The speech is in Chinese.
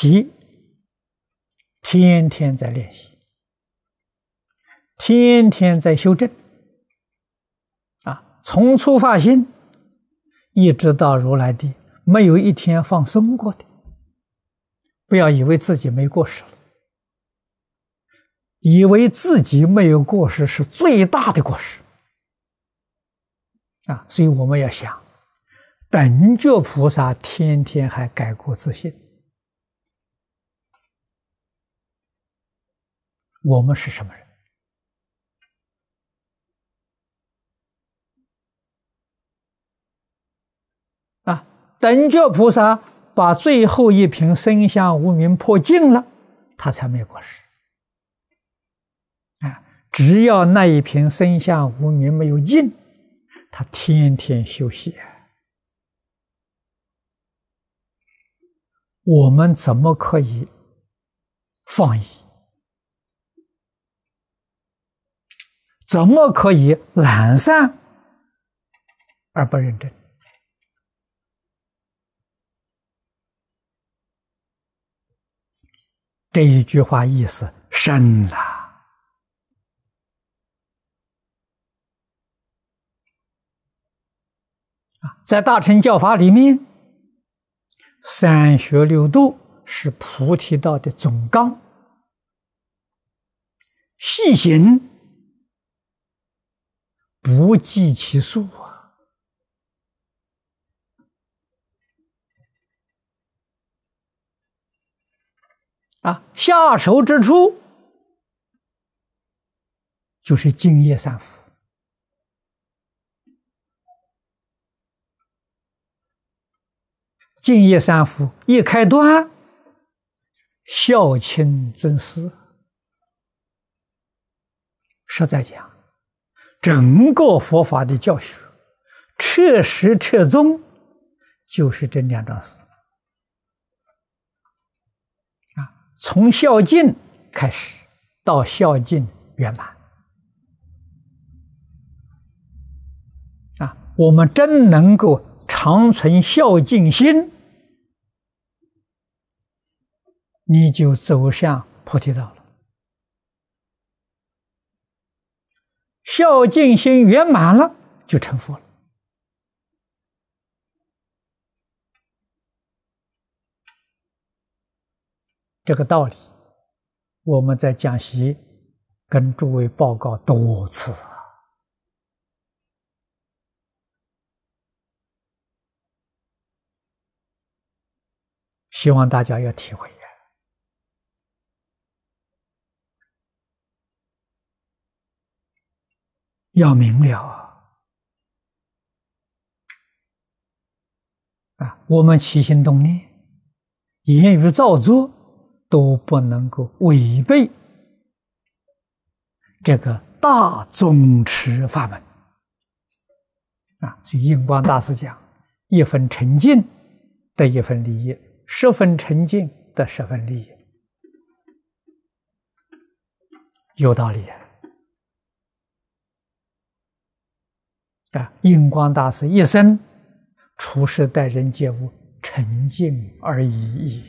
习天天在练习，天天在修正啊！从初发心一直到如来地，没有一天放松过的。不要以为自己没过失了，以为自己没有过失是最大的过失啊！所以我们要想，等觉菩萨天天还改过自新。我们是什么人？啊，等觉菩萨把最后一瓶身相无名破净了，他才有过世。啊，只要那一瓶身相无名没有尽，他天天休息。我们怎么可以放逸？怎么可以懒散而不认真？这一句话意思深了在大乘教法里面，三学六度是菩提道的总纲，细行。不计其数啊！啊，下手之初就是敬业三福，敬业三福一开端，孝亲尊师，实在讲。整个佛法的教学，彻实彻宗，就是这两桩事啊，从孝敬开始到孝敬圆满啊，我们真能够长存孝敬心，你就走向菩提道了。孝敬心圆满了，就成佛了。这个道理，我们在讲席跟诸位报告多次，希望大家要体会。要明了啊！啊，我们起心动念、言语造作都不能够违背这个大宗持法门啊。以印光大师讲，一分沉净得一分利益，十分沉净得十分利益，有道理。啊，印光大师一生处世待人皆无沉静而已矣。